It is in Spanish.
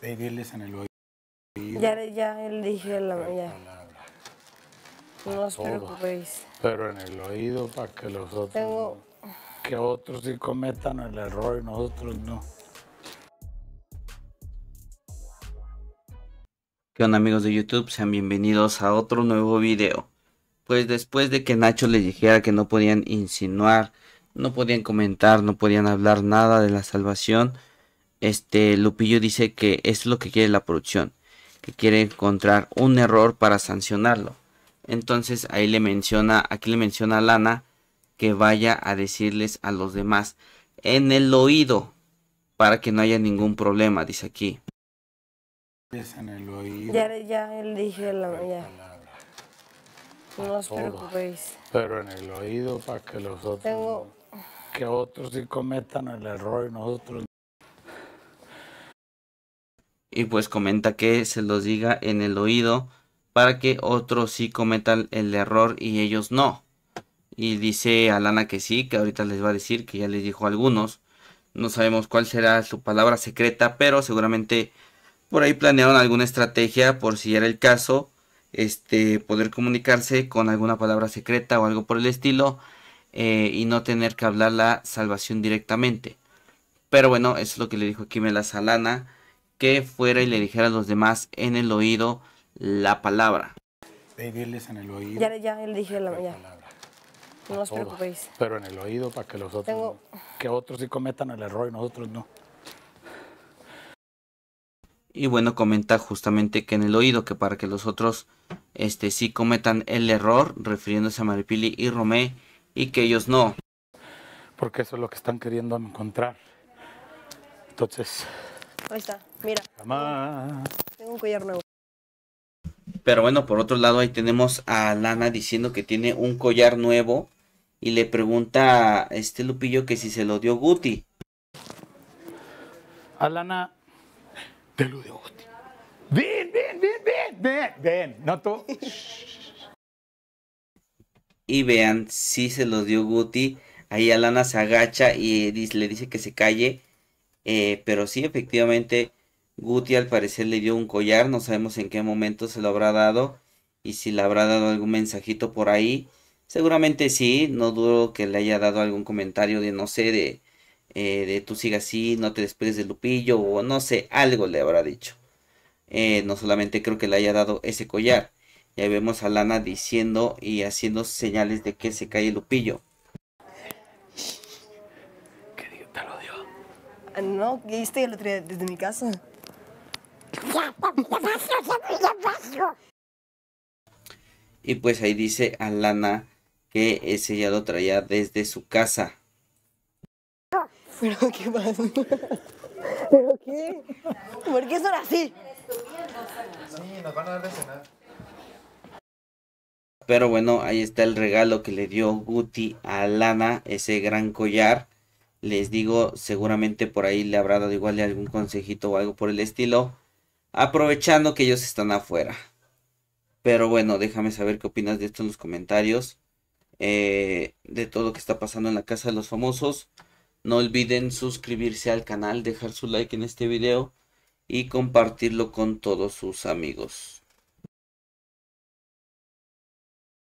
Pedirles en el oído. Ya, ya dije la ya. No os preocupéis. Pero en el oído para que los otros. Que otros sí cometan el error y nosotros no. ¿Qué onda amigos de YouTube? Sean bienvenidos a otro nuevo video. Pues después de que Nacho les dijera que no podían insinuar, no podían comentar, no podían hablar nada de la salvación, este Lupillo dice que es lo que quiere la producción, que quiere encontrar un error para sancionarlo. Entonces ahí le menciona, aquí le menciona a Lana que vaya a decirles a los demás en el oído para que no haya ningún problema, dice aquí. Ya, ya él dije la Pero en el oído para que los otros que otros cometan el error y nosotros y pues comenta que se los diga en el oído para que otros sí cometan el error y ellos no. Y dice Alana que sí, que ahorita les va a decir que ya les dijo a algunos. No sabemos cuál será su palabra secreta, pero seguramente por ahí planearon alguna estrategia por si era el caso, este poder comunicarse con alguna palabra secreta o algo por el estilo eh, y no tener que hablar la salvación directamente. Pero bueno, eso es lo que le dijo aquí Melas Alana que fuera y le dijera a los demás en el oído la palabra. Pedirles en el oído. Ya, ya le dije la, palabra. no os preocupéis. Pero en el oído para que los otros, que otros sí cometan el error y nosotros no. Y bueno, comenta justamente que en el oído, que para que los otros este, sí cometan el error, refiriéndose a Maripili y Romé, y que ellos no. Porque eso es lo que están queriendo encontrar. Entonces, Ahí está, mira. Tengo un collar nuevo. Pero bueno, por otro lado ahí tenemos a Lana diciendo que tiene un collar nuevo y le pregunta a este Lupillo que si se lo dio Guti. Alana, Lana te lo dio Guti. Ven, ven, ven, ven, ven, ven, no tú. y vean, si se lo dio Guti. Ahí Alana se agacha y le dice que se calle eh, pero sí, efectivamente, Guti al parecer le dio un collar, no sabemos en qué momento se lo habrá dado y si le habrá dado algún mensajito por ahí. Seguramente sí, no dudo que le haya dado algún comentario de, no sé, de, eh, tú sigas así, no te despegues de Lupillo o no sé, algo le habrá dicho. Eh, no solamente creo que le haya dado ese collar. Ya vemos a Lana diciendo y haciendo señales de que se cae Lupillo. Ah, no, ¿qué hiciste el otro desde mi casa? Y pues ahí dice Alana que ese ya lo traía desde su casa. ¿Pero qué pasa? ¿Pero qué? ¿Por qué son así? Sí, nos van a dar de cenar. Pero bueno, ahí está el regalo que le dio Guti a Lana, ese gran collar. Les digo, seguramente por ahí le habrá dado igual de algún consejito o algo por el estilo. Aprovechando que ellos están afuera. Pero bueno, déjame saber qué opinas de esto en los comentarios. Eh, de todo lo que está pasando en la casa de los famosos. No olviden suscribirse al canal, dejar su like en este video y compartirlo con todos sus amigos.